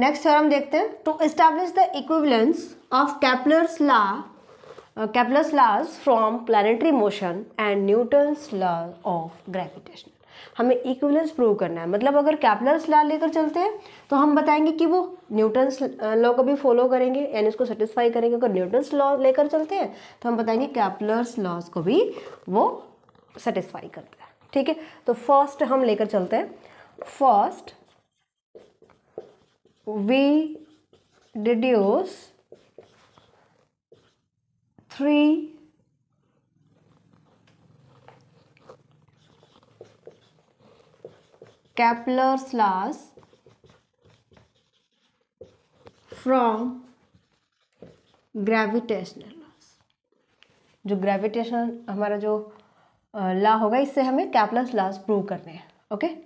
Next theorem देखते हैं to establish the equivalence of Kepler's law Kepler's laws from planetary motion and Newton's law of gravitation हमें equivalence prove करना है मतलब अगर कैपलर्स लॉ लेकर चलते हैं तो हम बताएंगे कि वो न्यूटन्स लॉ uh, को भी फॉलो करेंगे यानी उसको सेटिस्फाई करेंगे अगर न्यूटन्स लॉ लेकर चलते हैं तो हम बताएंगे कैपलर्स लॉज को भी वो सेटिस्फाई करता है ठीक है तो फर्स्ट हम लेकर चलते हैं first we deduce three Kepler's laws from gravitational laws. जो ग्रेविटेशन हमारा जो लॉ होगा इससे हमें कैपलस लॉस प्रूव करने हैं ओके okay?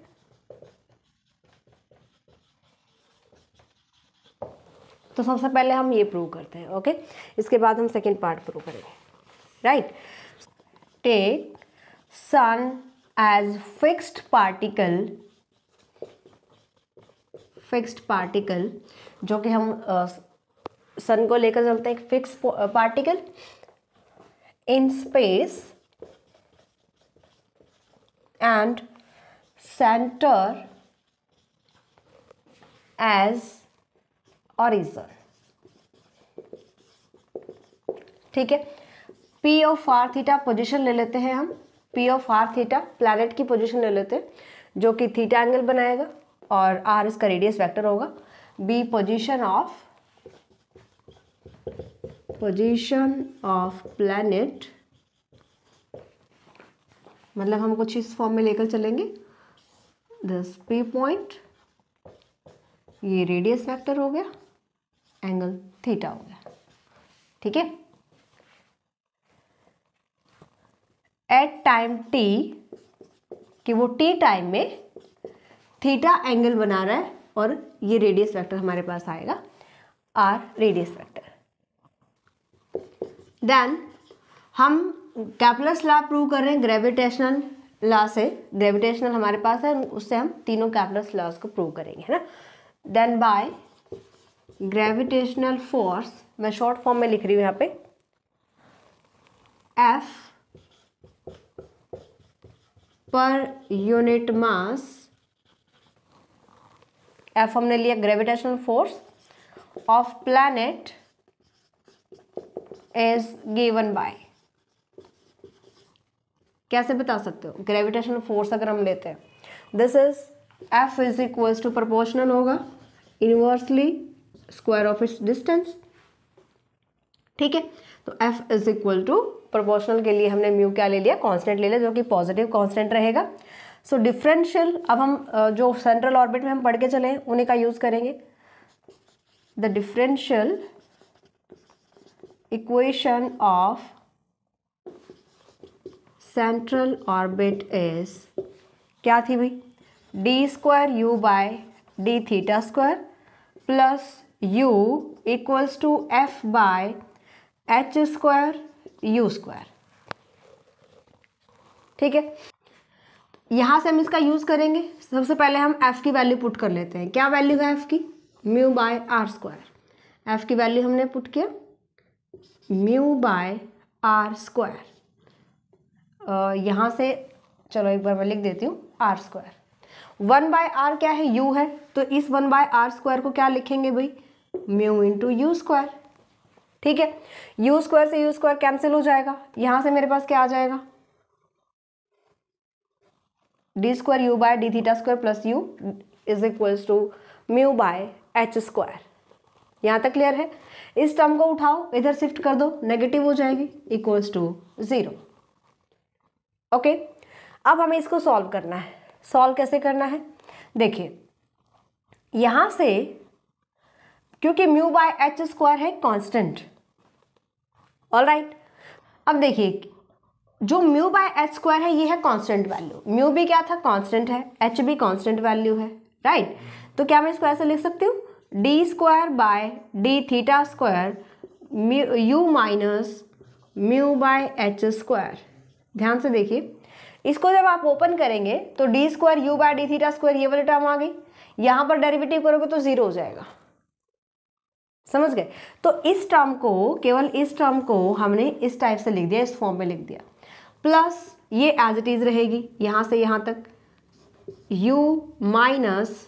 तो सबसे पहले हम ये प्रूव करते हैं ओके इसके बाद हम सेकेंड पार्ट प्रूव करेंगे right take sun as fixed particle fixed particle जो कि हम सन uh, को लेकर चलते हैं fix particle in space and centre as origin ठीक है P of R theta position ले लेते हैं हम P of R theta planet की पोजिशन ले लेते हैं जो कि थीटा एंगल बनाएगा और आर इसका रेडियस वेक्टर होगा be position of position of planet मतलब हम कुछ इस फॉर्म में लेकर चलेंगे दस पी पॉइंट ये रेडियस वेक्टर हो गया एंगल थीटा हो गया ठीक है एट टाइम टी कि वो टी टाइम में थीटा एंगल बना रहा है और ये रेडियस वेक्टर हमारे पास आएगा आर रेडियस वेक्टर देन हम कैपलर्स लॉ प्रूव कर रहे हैं ग्रेविटेशनल लॉ से ग्रेविटेशनल हमारे पास है उससे हम तीनों कैपलर्स लॉस को प्रूव करेंगे है ना देन बाय ग्रेविटेशनल फोर्स मैं शॉर्ट फॉर्म में लिख रही हूँ यहाँ पे एफ पर यूनिट मास एफ हमने लिया gravitational force of planet is given by कैसे बता सकते हो ग्रेविटेशनल फोर्स अगर हम लेते हैं this is F is equals to proportional होगा inversely square of its distance ठीक है तो F is equal to proportional के लिए हमने म्यू क्या ले लिया कांस्टेंट ले लिया जो कि पॉजिटिव कांस्टेंट रहेगा सो डिफरेंशियल अब हम जो सेंट्रल ऑर्बिट में हम पढ़ के चले उन्हीं का यूज़ करेंगे the differential equation of central orbit is क्या थी भाई D square U by D theta square plus u equals to f by H square U square ठीक है यहां से हम इसका यूज़ करेंगे सबसे पहले हम एफ़ की वैल्यू पुट कर लेते हैं क्या वैल्यू है एफ़ की mu by R square F की वैल्यू हमने पुट किया म्यू बाय आर स्क्वायर यहां से चलो एक बार मैं लिख देती हूँ R square one by R क्या है यू है तो इस वन बाय आर स्क्वायर को क्या लिखेंगे भाई म्यू इंटू यू स्क्वायर ठीक है यू स्क्वायर से यू स्क्वायर कैंसिल हो जाएगा यहां से मेरे पास क्या आ जाएगा D square U by D theta square plus U is equals to mu by H square यहां तक क्लियर है इस टर्म को उठाओ इधर शिफ्ट कर दो नेगेटिव हो जाएगी इक्वल्स टू ज़ीरो ओके अब हमें इसको सॉल्व करना है सॉल्व कैसे करना है देखिए यहां से क्योंकि म्यू बाय एच स्क्वायर है कांस्टेंट राइट अब देखिए जो म्यू बाय एच स्क्वायर है ये है कांस्टेंट वैल्यू म्यू भी क्या था कांस्टेंट है एच भी कांस्टेंट वैल्यू है राइट right? तो क्या मैं इसको ऐसे लिख सकती हूँ D square by D theta square U minus mu by H square ध्यान से देखिए इसको जब आप ओपन करेंगे तो D square U by D theta square ये वाली टर्म आ गई यहाँ पर डेरिवेटिव करोगे तो जीरो हो जाएगा समझ गए तो इस टर्म को केवल इस टर्म को हमने इस टाइप से लिख दिया इस फॉर्म में लिख दिया प्लस ये एज इट इज़ रहेगी यहां से यहां तक u minus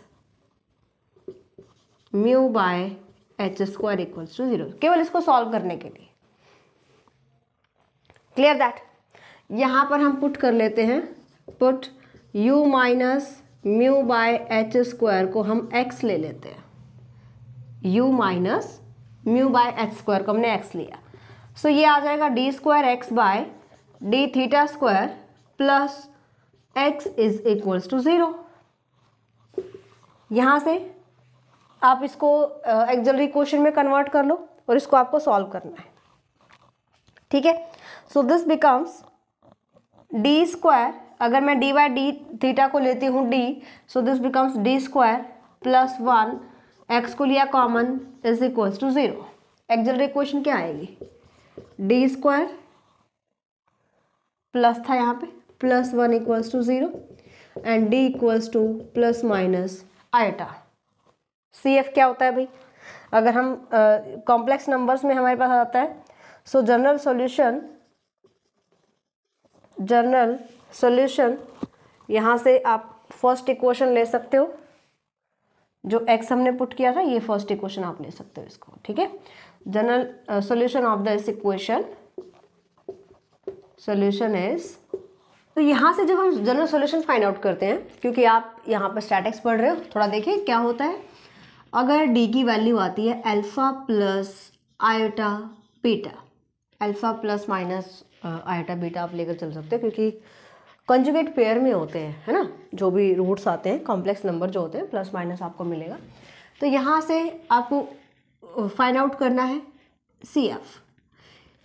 mu by H square equals to zero केवल इसको सॉल्व करने के लिए क्लियर दैट यहां पर हम पुट कर लेते हैं put u minus mu by H square को हम x ले लेते हैं u minus mu by H square को हमने x लिया सो so, ये आ जाएगा D square X by D theta square plus X is equals to zero यहाँ से आप इसको एक्जलरी क्वेश्चन में कन्वर्ट कर लो और इसको आपको सॉल्व करना है ठीक है so this becomes D square अगर मैं डी बाई डी थीटा को लेती हूँ D so this becomes D square plus one X को लिया common is equals to zero auxiliary equation क्या आएगी डी स्क्वायर प्लस था यहाँ पे plus one equals to zero and D equals to plus minus iota C F क्या होता है भाई अगर हम कॉम्प्लेक्स uh, नंबर्स में हमारे पास आता है so general solution general solution यहाँ से आप फर्स्ट इक्वेशन ले सकते हो जो एक्स हमने पुट किया था ये फर्स्ट इक्वेशन आप ले सकते हो इसको ठीक है जनरल सोल्यूशन ऑफ द इस इक्वेशन सोल्यूशन इज तो यहाँ से जब हम जनरल सोल्यूशन फाइंड आउट करते हैं क्योंकि आप यहाँ पर स्टैटिक्स पढ़ रहे हो थोड़ा देखिए क्या होता है अगर डी की वैल्यू आती है alpha plus iota beta alpha plus minus iota beta आप लेकर चल सकते हो क्योंकि कंजुगेट पेयर में होते हैं है ना जो भी रूट्स आते हैं कॉम्प्लेक्स नंबर जो होते हैं प्लस माइनस आपको मिलेगा तो यहाँ से आपको फाइंड आउट करना है सी एफ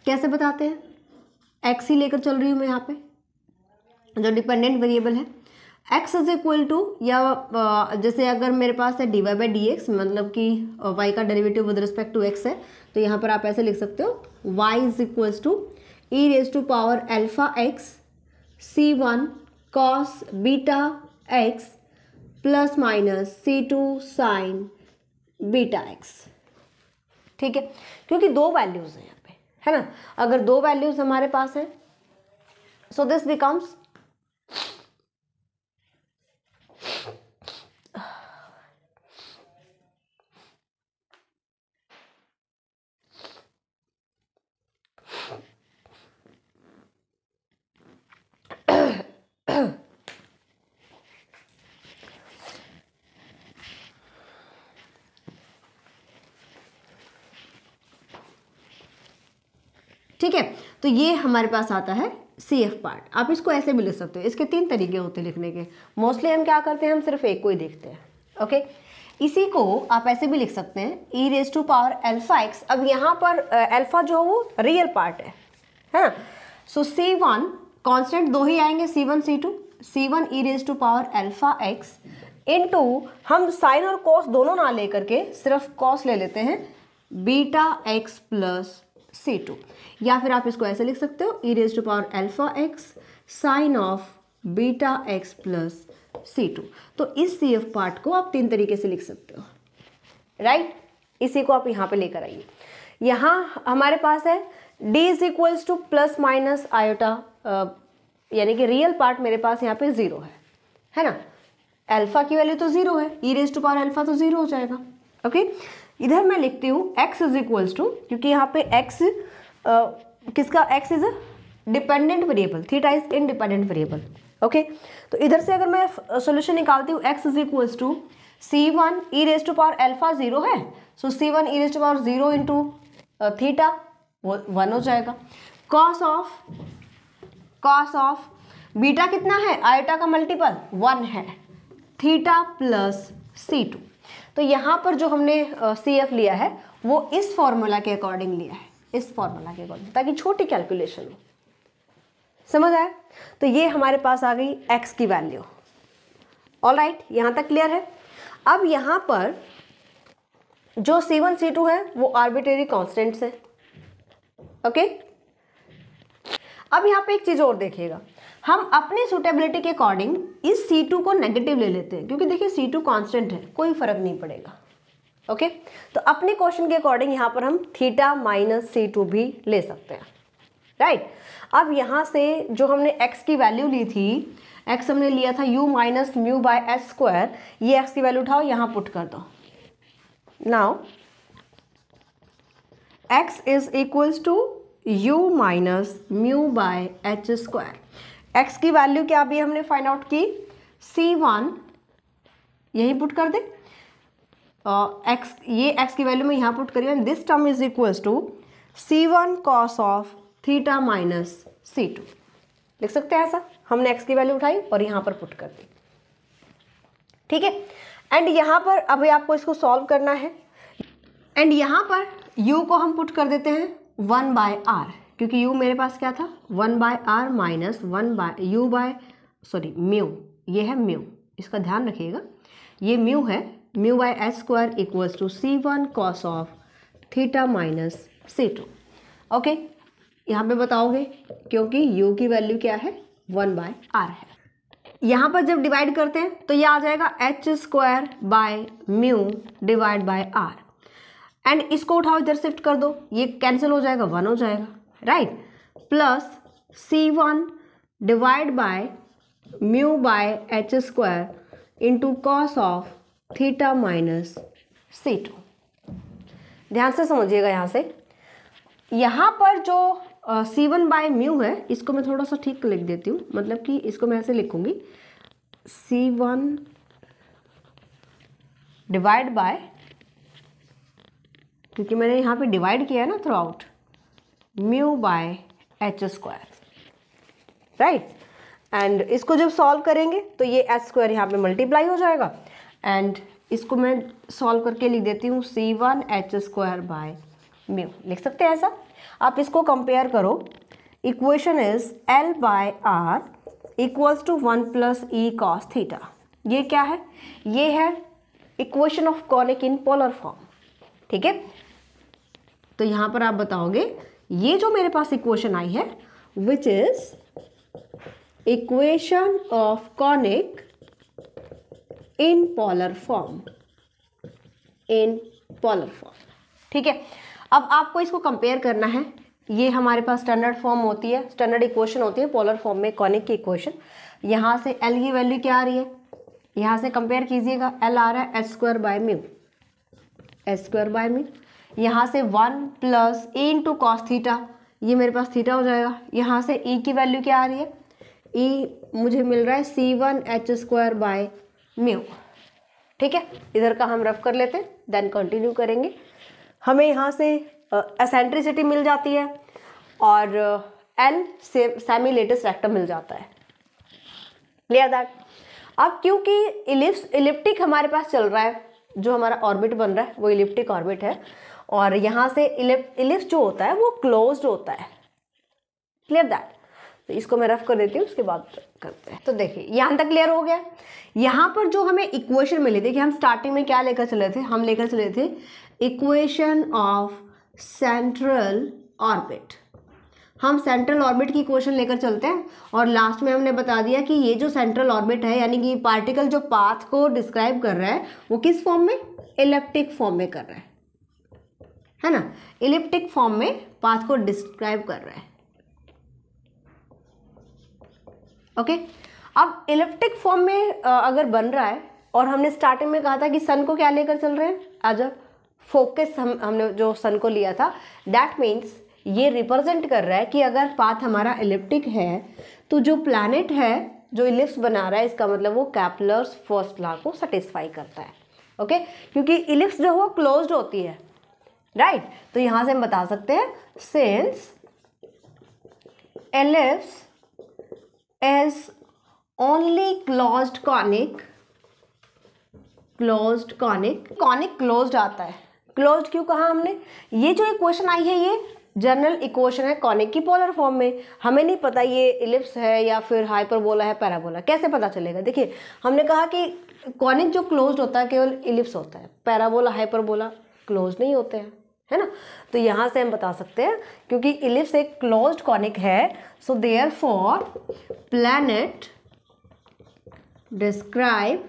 कैसे बताते हैं एक्स ही लेकर चल रही हूँ मैं यहाँ पे जो डिपेंडेंट वेरिएबल है एक्स इज इक्वल टू या जैसे अगर मेरे पास है D Y by D X मतलब कि वाई का derivative with respect to X है तो यहाँ पर आप ऐसे लिख सकते हो Y is equals to E raise to power alpha X C one cos beta X plus minus C two sine beta X ठीक है क्योंकि दो वैल्यूज़ हैं यहाँ पे है ना अगर दो वैल्यूज़ हमारे पास हैं सो दिस बिकम्स ठीक है तो ये हमारे पास आता है सी एफ पार्ट आप इसको ऐसे भी लिख सकते हो इसके तीन तरीके होते हैं लिखने के मोस्टली हम क्या करते हैं हम सिर्फ एक को ही देखते हैं ओके इसी को आप ऐसे भी लिख सकते हैं E raise to power alpha X अब यहाँ पर एल्फा जो है वो रियल पार्ट है है सो सी वन कॉन्स्टेंट दो ही आएंगे C one C two C one E raise to power alpha X into हम साइन और कॉस दोनों ना लेकर के सिर्फ कॉस ले लेते हैं beta X plus C two या फिर आप इसको ऐसे लिख सकते हो E raise to power alpha X sine of beta X plus C two तो इस सी एफ पार्ट को आप तीन तरीके से लिख सकते हो राइट right? इसी को आप यहाँ पे लेकर आइए यहाँ हमारे पास है d is equals to plus minus iota यानी कि रियल पार्ट मेरे पास यहाँ पे ज़ीरो है है ना अल्फा की वैल्यू तो ज़ीरो है E raise to power alpha तो ज़ीरो हो जाएगा ओके okay? इधर मैं लिखती हूँ एक्स इज इक्वल्स टू क्योंकि यहाँ पे एक्स किसका X is dependent variable theta is independent variable okay तो इधर से अगर मैं सोल्यूशन निकालती हूँ X is equals to C one E raise to power alpha zero है so C one E raise to power zero into theta वो one हो जाएगा cos of cos of beta कितना है आयोटा का मल्टीपल वन है theta plus C two तो यहाँ पर जो हमने सी एफ लिया है वो इस फॉर्मूला के अकॉर्डिंग लिया है इस फॉर्मूला के अकॉर्डिंग ताकि छोटी कैलकुलेशन हो समझ आया तो ये हमारे पास आ गई एक्स की वैल्यू ऑल राइट यहाँ तक क्लियर है अब यहाँ पर जो C1 C2 सी टू है वो आर्बिटेरी कॉन्स्टेंट्स है ओके अब यहाँ पे एक चीज़ और देखिएगा हम अपनी सुटेबिलिटी के अकॉर्डिंग इस सी टू को नेगेटिव ले लेते हैं क्योंकि देखिए सी टू कॉन्स्टेंट है कोई फर्क नहीं पड़ेगा ओके तो अपने क्वेश्चन के अकॉर्डिंग यहाँ पर हम थीटा माइनस सी टू भी ले सकते हैं राइट right? अब यहाँ से जो हमने x की वैल्यू ली थी x हमने लिया था u minus mu by S square ये x की वैल्यू उठाओ यहाँ पुट कर दो now x is equals to u minus mu by H square X की वैल्यू क्या अभी हमने फाइंड आउट की सी वन यहीं पुट कर दे एक्स uh, ये x की वैल्यू मैं यहाँ पुट करी this term is equals to C one cos of theta minus C two लिख सकते हैं ऐसा हमने एक्स की वैल्यू उठाई और यहाँ पर पुट कर दी ठीक है एंड यहाँ पर अभी आपको इसको सॉल्व करना है एंड यहाँ पर u को हम पुट कर देते हैं वन बाय आर क्योंकि u मेरे पास क्या था one by R minus one by U by sorry mu ये है म्यू इसका ध्यान रखिएगा ये म्यू है mu by S square equals to C one cos of theta minus C two okay यहाँ पे बताओगे क्योंकि u की वैल्यू क्या है वन बाय आर है यहाँ पर जब डिवाइड करते हैं तो ये आ जाएगा H square by mu divide by R and इसको उठाओ इधर शिफ्ट कर दो ये कैंसिल हो जाएगा वन हो जाएगा right plus C one divide by mu by H square into cos of theta minus C two ध्यान से समझिएगा यहाँ से यहाँ पर जो सी वन बाय म्यू है इसको मैं थोड़ा सा ठीक लिख देती हूँ मतलब कि इसको मैं ऐसे लिखूंगी सी वन डिवाइड बाय क्योंकि मैंने यहाँ पे डिवाइड किया है ना throughout mu by H square right and इसको जब सॉल्व करेंगे तो ये एच स्क्वायर यहाँ पे मल्टीप्लाई हो जाएगा एंड इसको मैं सॉल्व करके लिख देती हूँ C one H square by mu लिख सकते हैं ऐसा आप इसको कंपेयर करो equation is L by R equals to one plus E cos theta ये क्या है ये है equation of conic in polar form ठीक है तो यहाँ पर आप बताओगे ये जो मेरे पास इक्वेशन आई है which is equation of conic in polar form in polar form ठीक है अब आपको इसको कंपेयर करना है ये हमारे पास स्टैंडर्ड फॉर्म होती है स्टैंडर्ड इक्वेशन होती है पोलर फॉर्म में कॉनिक की इक्वेशन यहाँ से एल की वैल्यू क्या आ रही है यहाँ से कंपेयर कीजिएगा एल आ रहा है S square by mu S square by mu यहाँ से one plus A into cos theta ये मेरे पास थीटा हो जाएगा यहाँ से ई e की वैल्यू क्या आ रही है ई e मुझे मिल रहा है C one H square by mu ठीक है इधर का हम रफ कर लेते हैं देन कंटिन्यू करेंगे हमें यहाँ से एसेंट्रिसिटी मिल जाती है और एन से सेमी लेटेस्ट रेक्टम मिल जाता है क्लियर दैट अब क्योंकि इलिप्स इलिप्टिक हमारे पास चल रहा है जो हमारा ऑर्बिट बन रहा है वो इलिप्टिक ऑर्बिट है और यहाँ से इलिप्स जो होता है वो क्लोज होता है क्लियर दैट तो इसको मैं रफ कर देती हूँ उसके बाद करते हैं तो देखिए यहाँ तक क्लियर हो गया यहाँ पर जो हमें इक्वेशन मिली थी कि हम स्टार्टिंग में क्या लेकर चले थे हम लेकर चले थे इक्वेशन ऑफ सेंट्रल ऑर्बिट हम सेंट्रल ऑर्बिट की इक्वेशन लेकर चलते हैं और लास्ट में हमने बता दिया कि ये जो सेंट्रल ऑर्बिट है यानी कि पार्टिकल जो पाथ को डिस्क्राइब कर रहा है वो किस फॉर्म में इलेप्टिक फॉर्म में कर रहा है है ना इलिप्टिक फॉर्म में पाथ को डिस्क्राइब कर रहा है ओके अब इलिप्टिक फॉर्म में अगर बन रहा है और हमने स्टार्टिंग में कहा था कि सन को क्या लेकर चल रहे हैं एज अ फोकस हम हमने जो सन को लिया था दैट मीन्स ये रिप्रेजेंट कर रहा है कि अगर पाथ हमारा इलिप्टिक है तो जो प्लानट है जो इलिप्स बना रहा है इसका मतलब वो कैपलर्स फर्स्ट लॉ को सेटिस्फाई करता है ओके okay? क्योंकि इलिप्स जो है वो क्लोज होती है राइट right? तो यहां से हम बता सकते हैं since ellipse as only closed conic closed conic conic closed आता है क्लोज्ड क्यों कहा हमने ये जो इक्वेशन आई है ये जनरल इक्वेशन है कॉनिक की पोलर फॉर्म में हमें नहीं पता ये इलिप्स है या फिर हाइपरबोला है पैराबोला कैसे पता चलेगा देखिए हमने कहा कि कॉनिक जो क्लोज्ड होता है केवल इलिप्स होता है पैराबोला हाइपरबोला क्लोज नहीं होते हैं है ना तो यहाँ से हम बता सकते हैं क्योंकि इलिप्स एक क्लोज कॉनिक है so therefore planet describe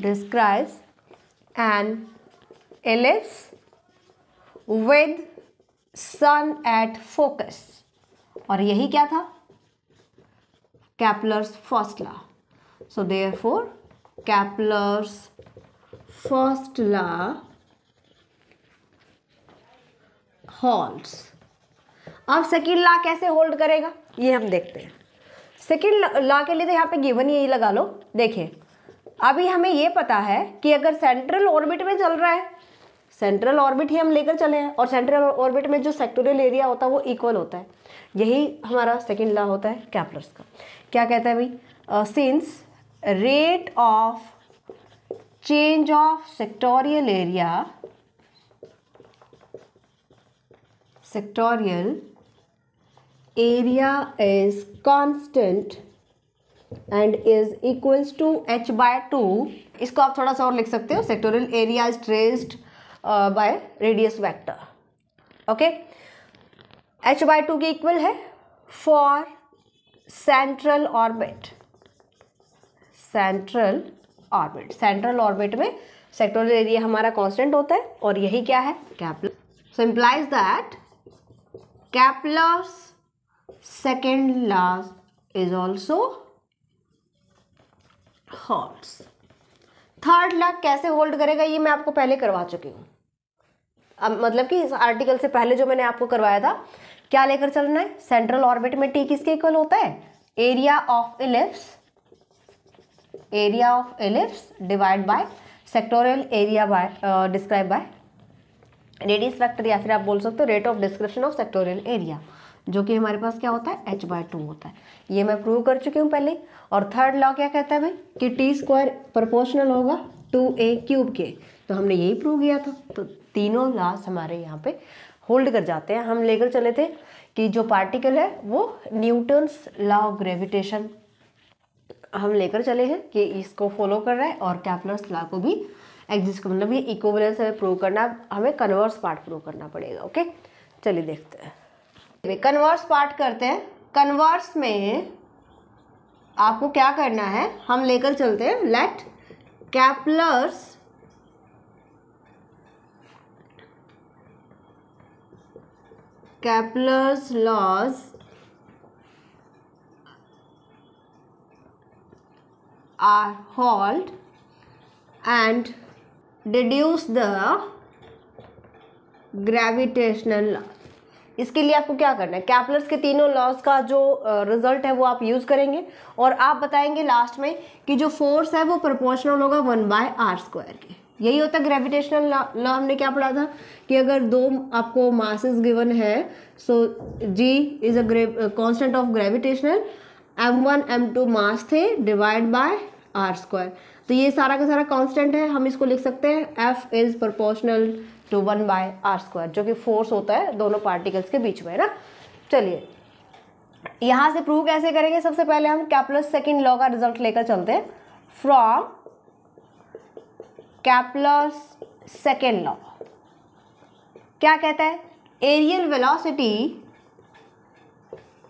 describes an ellipse with sun at focus और यही क्या था Kepler's first law so therefore Kepler's first law holds. अब सेकेंड ला कैसे होल्ड करेगा ये हम देखते हैं सेकेंड ला के लिए तो यहाँ पे गिवन यही लगा लो देखिए अभी हमें ये पता है कि अगर सेंट्रल ऑर्बिट में चल रहा है सेंट्रल ऑर्बिट ही हम लेकर चले हैं और सेंट्रल ऑर्बिट में जो सेक्टोरियल एरिया होता है वो इक्वल होता है यही हमारा सेकेंड ला होता है कैपलर्स का क्या कहता है भाई since rate of change of sectorial area sectorial area is constant and is equals to H by two इसको आप थोड़ा सा और लिख सकते हो sectorial area is traced by radius vector okay H by two के इक्वल है for central orbit central orbit central orbit में सेक्टोरल एरिया हमारा कांस्टेंट होता है और यही क्या है Kepler so implies that Kepler's second laws is also holds third law कैसे होल्ड करेगा ये मैं आपको पहले करवा चुकी हूँ अब मतलब कि इस आर्टिकल से पहले जो मैंने आपको करवाया था क्या लेकर चलना है सेंट्रल ऑर्बिट में टी किसके इक्वल होता है area of ellipse area of ellipse divide by sectorial area by describe by radius factor या फिर आप बोल सकते हो rate of description of sectorial area जो कि हमारे पास क्या होता है एच बाय टू होता है ये मैं प्रूव कर चुकी हूँ पहले और थर्ड लॉ क्या कहता है भाई कि टी स्क्वायर प्रपोर्शनल होगा टू ए क्यूब के तो हमने यही प्रूव किया था तो तीनों लॉस हमारे यहाँ पे होल्ड कर जाते हैं हम लेकर चले थे कि जो पार्टिकल है वो न्यूटन्स लॉ ऑफ ग्रेविटेशन हम लेकर चले हैं कि इसको फॉलो कर रहा है और कैपलर्स लॉ को भी एग्जिस्ट मतलब ये इक्वलेंस हमें प्रूव करना हमें कन्वर्स पार्ट प्रूव करना पड़ेगा ओके चलिए देखते हैं कन्वर्स पार्ट करते हैं कन्वर्स में आपको क्या करना है हम लेकर चलते हैं let Kepler's Kepler's laws are hauled and deduce the gravitational law इसके लिए आपको क्या करना है कैपलर्स के तीनों लॉज का जो रिजल्ट है वो आप यूज़ करेंगे और आप बताएंगे लास्ट में कि जो फोर्स है वो प्रोपोर्शनल होगा वन बाय आर स्क्वायर के यही होता है ग्रेविटेशनल लॉ हमने क्या पढ़ा था कि अगर दो आपको मासेस गिवन है so G is a constant of gravitational M one M two mass थे डिवाइड बाय आर स्क्वायर तो ये सारा का सारा कांस्टेंट है हम इसको लिख सकते हैं F is proportional to one by R square जो कि फोर्स होता है दोनों पार्टिकल्स के बीच में ना चलिए यहाँ से प्रूव कैसे करेंगे सबसे पहले हम कैपलस सेकेंड लॉ का रिजल्ट लेकर चलते हैं फ्रॉम कैपलस सेकेंड लॉ क्या कहता है areal velocity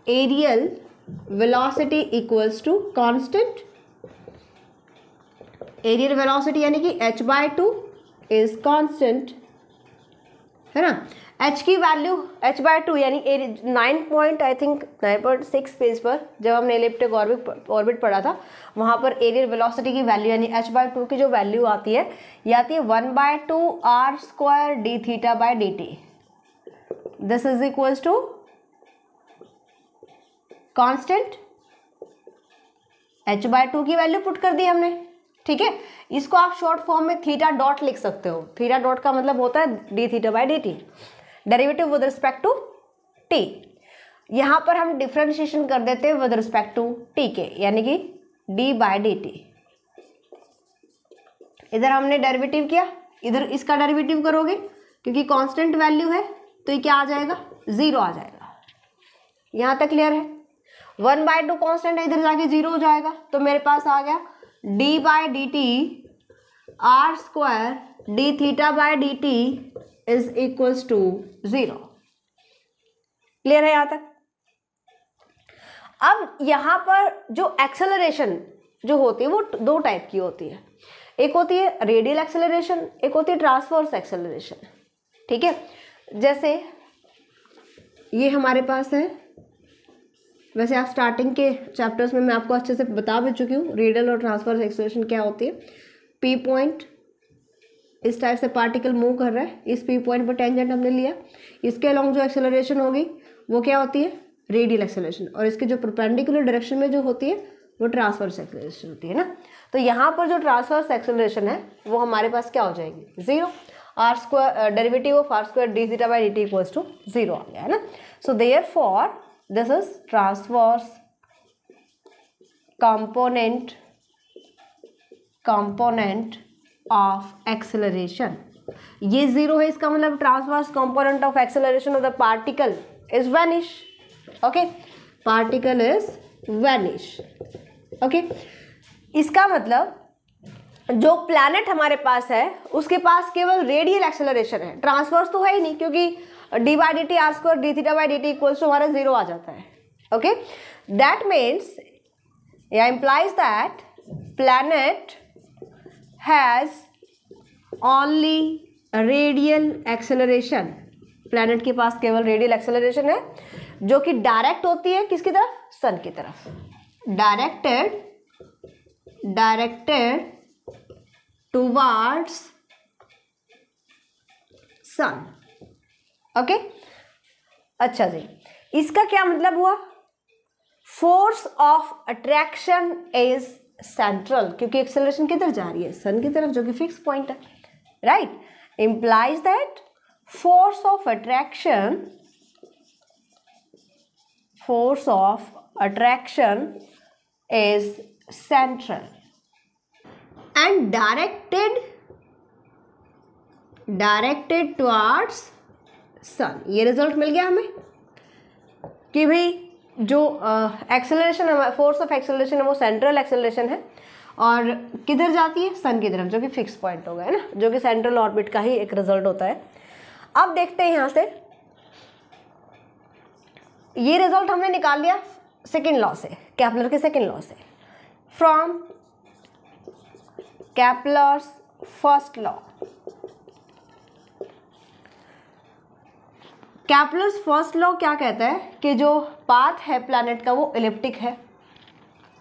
areal velocity equals to constant areal velocity यानी कि H by two is constant है ना एच की वैल्यू एच बाय टू यानी nine point I think nine point six page पर जब हमने इलेप्टिक ऑर्बिट ऑर्बिट पढ़ा था वहाँ पर एरियल वेलोसिटी की वैल्यू यानी एच बाय टू की जो वैल्यू आती है ये आती है one by two R square D theta by D T this is equals to constant H by two की वैल्यू पुट कर दी हमने ठीक है इसको आप शॉर्ट फॉर्म में थीटा डॉट लिख सकते हो थीटा डॉट का मतलब होता है D theta by D T derivative with respect to T यहाँ पर हम डिफ्रेंशिएशन कर देते हैं विद रिस्पेक्ट टू टी के यानी कि डी बाय डी टी इधर हमने डेरिवेटिव किया इधर इसका डेरिवेटिव करोगे क्योंकि कांस्टेंट वैल्यू है तो ये क्या आ जाएगा ज़ीरो आ जाएगा यहाँ तक क्लियर है वन बाय टू कॉन्स्टेंट है इधर जाके जीरो हो जाएगा तो मेरे पास आ गया D by D T R square D theta by D T is equal to zero clear है यहां तक अब यहां पर जो एक्सेलरेशन जो होती है वो दो टाइप की होती है एक होती है रेडियल एक्सेलरेशन एक होती है ट्रांसवर्स एक्सेलरेशन ठीक है जैसे ये हमारे पास है वैसे आप स्टार्टिंग के चैप्टर्स में मैं आपको अच्छे से बता भी चुकी हूँ रेडियल और ट्रांसफर एक्सप्रेशन क्या होती है पी पॉइंट इस टाइप से पार्टिकल मूव कर रहा है इस पी पॉइंट पर टेंजेंट हमने लिया इसके अलॉन्ग जो एक्सेलरेशन होगी वो क्या होती है रेडियल एक्सेलरेशन और इसके जो परपेंडिकुलर डायरेक्शन में जो होती है वो ट्रांसफर्स एक्सेलरेशन होती है ना तो यहाँ पर जो ट्रांसफर्स एक्सेलरेशन है वो हमारे पास क्या हो जाएगी zero R square derivative of R square D zeta by D T equals to zero आ गया है ना so therefore this is transverse component component of acceleration ये जीरो है इसका मतलब transverse component of acceleration of the particle is vanish okay particle is vanish okay इसका मतलब जो प्लैनेट हमारे पास है उसके पास केवल रेडियल एक्सेलरेशन है ट्रांसवर्स तो है ही नहीं क्योंकि D Y D T R square D theta by D T equals to हमारा जीरो आ जाता है ओके दैट मीन्स या implies that planet has only radial acceleration planet के पास केवल रेडियल एक्सेलरेशन है जो कि डायरेक्ट होती है किसकी तरफ सन की तरफ directed directed towards sun okay अच्छा जी इसका क्या मतलब हुआ force of attraction is central क्योंकि एक्सेलरेशन किधर जा रही है सन की तरफ जो कि फिक्स पॉइंट है right implies that force of attraction force of attraction is central and directed directed towards sun ये रिजल्ट मिल गया हमें कि भाई जो एक्सेलरेशन हमारा फोर्स ऑफ एक्सेलरेशन है वो सेंट्रल एक्सेलरेशन है और किधर जाती है सन की तरफ जो कि फिक्स पॉइंट होगा है ना जो कि सेंट्रल ऑर्बिट का ही एक रिजल्ट होता है अब देखते हैं यहाँ से ये रिजल्ट हमने निकाल लिया सेकेंड लॉ से कैपलर के सेकेंड लॉ से from Kepler's first law Kepler's first law क्या कहता है कि जो पाथ है प्लानट का वो इलिप्टिक है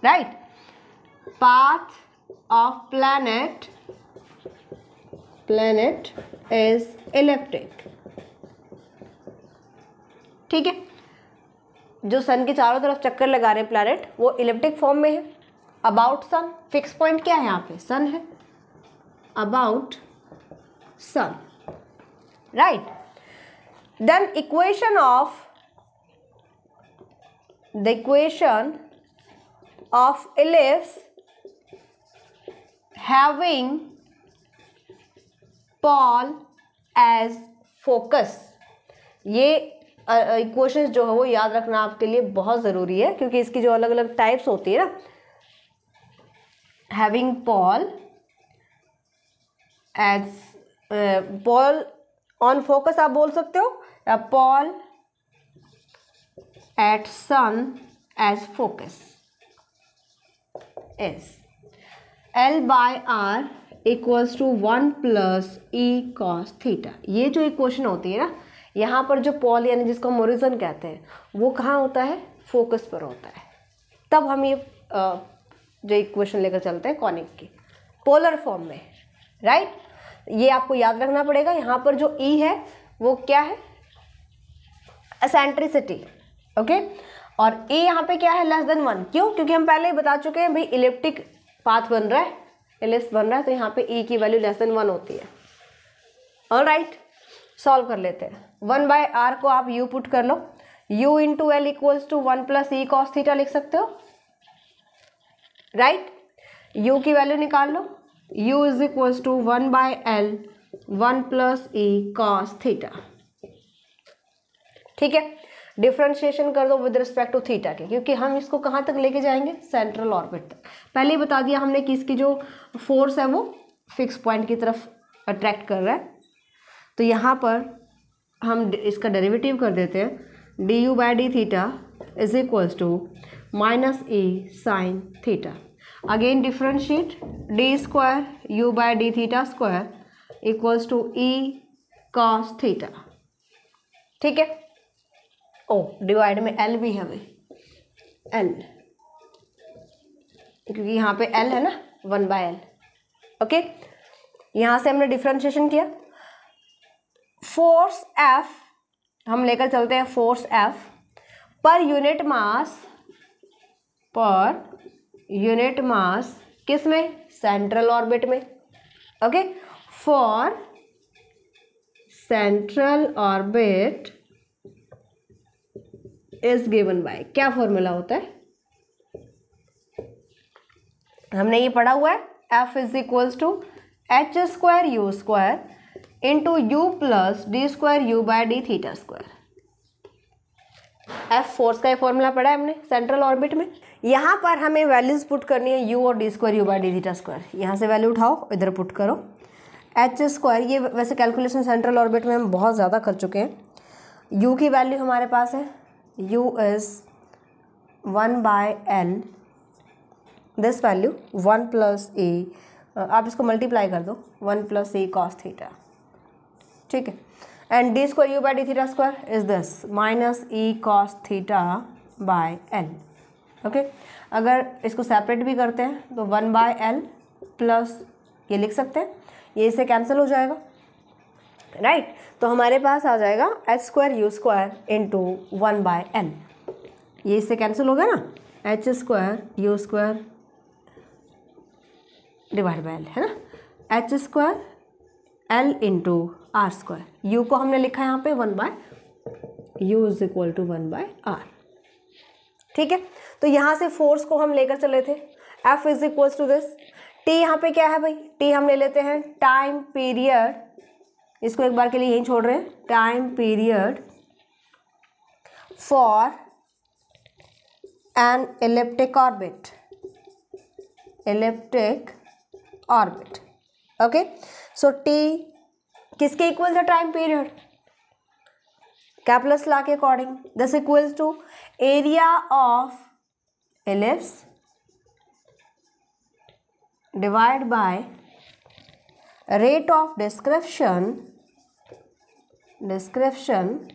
right path of planet planet is elliptic ठीक है जो सन के चारों तरफ चक्कर लगा रहे हैं प्लानट वो इलिप्टिक फॉर्म में है अबाउट सन फिक्स पॉइंट क्या है यहाँ पे सन है about sun right then equation of the equation of ellipse having pole as focus ये इक्वेशन uh, जो है वो याद रखना आपके लिए बहुत ज़रूरी है क्योंकि इसकी जो अलग अलग टाइप्स होती है ना having pole as pole on focus आप बोल सकते हो pole at sun as focus as L by R equals to one plus E cos theta ये जो इक्वेशन होती है ना यहाँ पर जो पॉल यानी जिसको हम ओरिजन कहते हैं वो कहाँ होता है फोकस पर होता है तब हम ये जो इक्वेशन लेकर चलते हैं कॉनिक की पोलर फॉर्म में राइट ये आपको याद रखना पड़ेगा यहाँ पर जो ई e है वो क्या है असेंट्रिसिटी ओके और ए यहाँ पे क्या है लेस देन वन क्यों क्योंकि हम पहले ही बता चुके हैं भाई इलेप्टिक पाथ बन रहा है एलिस बन रहा है तो यहाँ पे ई e की वैल्यू लेस देन वन होती है ऑल राइट सॉल्व कर लेते हैं वन बाय आर को आप यू पुट कर लो U into L equals to one plus E cos theta लिख सकते हो राइट right? यू की वैल्यू निकाल लो U is equals to one by L one plus E cos theta ठीक है डिफ्रेंशिएशन कर दो विद रिस्पेक्ट टू थीटा के क्योंकि हम इसको कहाँ तक लेके जाएंगे सेंट्रल ऑर्बिट तक पहले ही बता दिया हमने कि इसकी जो फोर्स है वो फिक्स पॉइंट की तरफ अट्रैक्ट कर रहा है तो यहाँ पर हम इसका डेरिवेटिव कर देते हैं D U by D theta is equals to minus E sine theta again differentiate D square U by D theta square equals to E cos theta ठीक है ओ oh, डिवाइड में एल भी है हमें L क्योंकि यहाँ पे L है ना वन बाय एल ओके यहाँ से हमने डिफ्रेंशिएशन किया फोर्स एफ हम लेकर चलते हैं फोर्स एफ पर यूनिट मास पर यूनिट मास किस में सेंट्रल ऑर्बिट में okay for central orbit is given by क्या फॉर्मूला होता है हमने ये पढ़ा हुआ है F is equals to H square U square into U plus D square U by D theta square F force का ये फॉर्मूला पढ़ा है हमने सेंट्रल ऑर्बिट में यहाँ पर हमें वैल्यूज पुट करनी है यू और D square U by D theta square यहाँ से वैल्यू उठाओ इधर पुट करो एच स्क्वायर ये वैसे कैलकुलेशन सेंट्रल ऑर्बिट में हम बहुत ज़्यादा कर चुके हैं यू की वैल्यू हमारे पास है u is 1 by l this value one plus A आप इसको मल्टीप्लाई कर दो one plus A cos theta ठीक है and D square U by D theta square is this minus E cos theta by L okay अगर इसको separate भी करते हैं तो वन बाय एल प्लस ये लिख सकते हैं ये इसे कैंसिल हो जाएगा राइट right? तो हमारे पास आ जाएगा H square U square into one by L ये इससे कैंसिल हो गया ना H square U square divide by L है ना H square L into R square U को हमने लिखा है यहाँ पे one by U is equal to one by R ठीक है तो यहाँ से फोर्स को हम लेकर चले थे F is equal to this T यहाँ पे क्या है भाई टी हम ले लेते हैं टाइम पीरियड इसको एक बार के लिए यहीं छोड़ रहे हैं time period for an elliptic orbit elliptic orbit okay so T किसके इक्वल था टाइम पीरियड कैपलस ला के according this equals to area of ellipse divide by rate of description description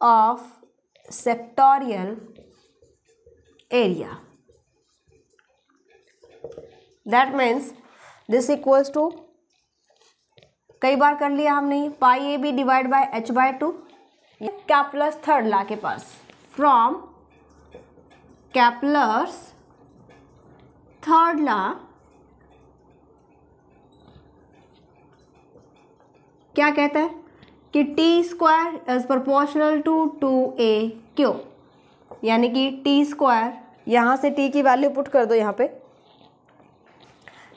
of sectorial area that means this equals to कई बार कर लिया हमने pi A B divide by H by two Kepler's third law के पास from Kepler's third law क्या कहता है कि T square is proportional to to A Q यानी कि टी स्क्वायर यहाँ से टी की वैल्यू पुट कर दो यहाँ पे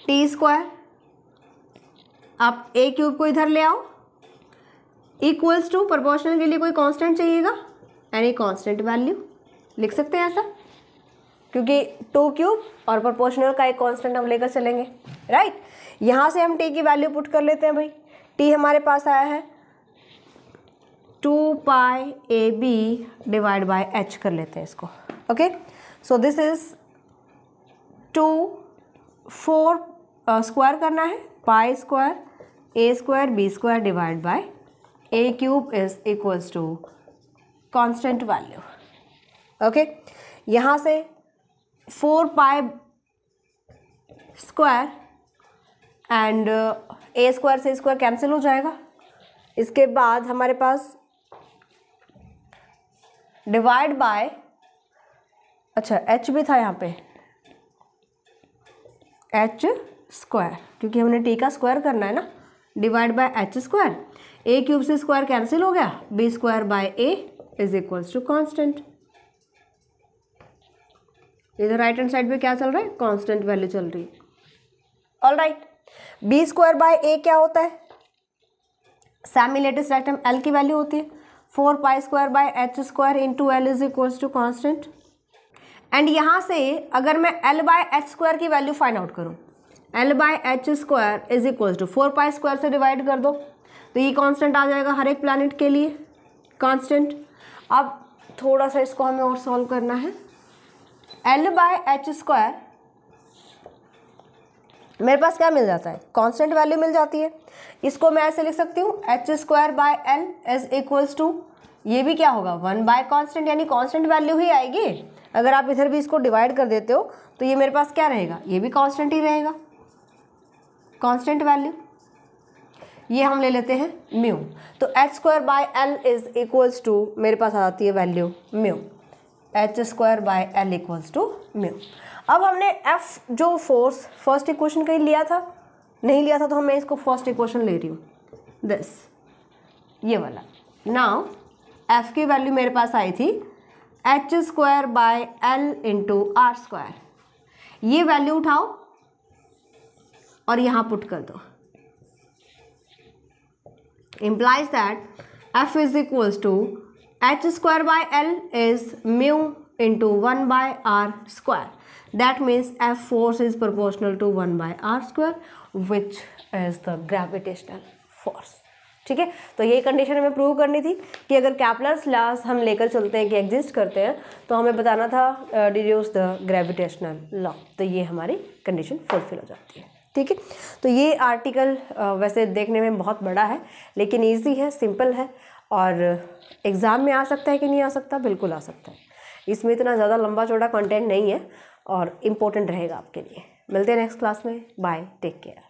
टी स्क्वायर आप ए क्यूब को इधर ले आओ इक्वल्स टू प्रोपोर्शनल के लिए कोई कांस्टेंट चाहिएगा एनी कांस्टेंट वैल्यू लिख सकते हैं ऐसा क्योंकि टू क्यूब और प्रोपोर्शनल का एक कांस्टेंट हम लेकर चलेंगे राइट right? यहाँ से हम टी की वैल्यू पुट कर लेते हैं भाई टी हमारे पास आया है two pi A B divide by H कर लेते हैं इसको okay so this is two four square uh, करना है pi square A square B square divide by A cube is equals to constant value okay यहाँ से four pi square and uh, A square से square cancel हो जाएगा इसके बाद हमारे पास डिवाइड बाय अच्छा एच भी था यहाँ पे एच स्क्वायर क्योंकि हमने टी का स्क्वायर करना है ना divide by H square A cube से स्क्वायर कैंसिल हो गया B square by A is equals to constant इधर राइट हैंड साइड पे क्या चल रहा है कॉन्स्टेंट वैल्यू चल रही है all right B square by A क्या होता है सेमी लेटेस्ट आइटम एल की वैल्यू होती है four pi square by H square into L is equals to constant and यहाँ से अगर मैं एल बाय एच स्क्वायर की वैल्यू फाइंड आउट करूँ L by H square is equals to four pi square से divide कर दो तो ये कॉन्स्टेंट आ जाएगा हर एक प्लानट के लिए कॉन्स्टेंट अब थोड़ा सा इसको हमें और सॉल्व करना है एल बाय एच स्क्वायर मेरे पास क्या मिल जाता है कांस्टेंट वैल्यू मिल जाती है इसको मैं ऐसे लिख सकती हूँ H square by L is equals to ये भी क्या होगा वन बाय कांस्टेंट यानी कांस्टेंट वैल्यू ही आएगी अगर आप इधर भी इसको डिवाइड कर देते हो तो ये मेरे पास क्या रहेगा ये भी कांस्टेंट ही रहेगा कांस्टेंट वैल्यू ये हम ले लेते हैं म्यू तो H square by L is equals to मेरे पास आ जाती है value mu H square by L equals to mu अब हमने एफ जो फोर्स फर्स्ट इक्वेशन का ही लिया था नहीं लिया था तो हमें इसको फर्स्ट इक्वेशन ले रही हूँ दिस ये वाला नाउ एफ की वैल्यू मेरे पास आई थी H square by L into R square ये वैल्यू उठाओ और यहाँ पुट कर दो implies that F is equals to H square by L is mu into one by R square that means F force is proportional to 1 by r square which is the gravitational force ठीक है तो ये condition हमें prove करनी थी कि अगर Kepler's loss हम लेकर चलते हैं कि एग्जिस्ट करते हैं तो हमें बताना था डिड्यूस द ग्रेविटेशनल लॉ तो ये हमारी कंडीशन फुलफिल हो जाती है ठीक है तो ये आर्टिकल वैसे देखने में बहुत बड़ा है लेकिन ईजी है सिंपल है और एग्ज़ाम में आ सकता है कि नहीं आ सकता बिल्कुल आ सकता है इसमें इतना ज़्यादा लंबा चौड़ा कंटेंट नहीं है और इम्पोर्टेंट रहेगा आपके लिए मिलते हैं नेक्स्ट क्लास में बाय टेक केयर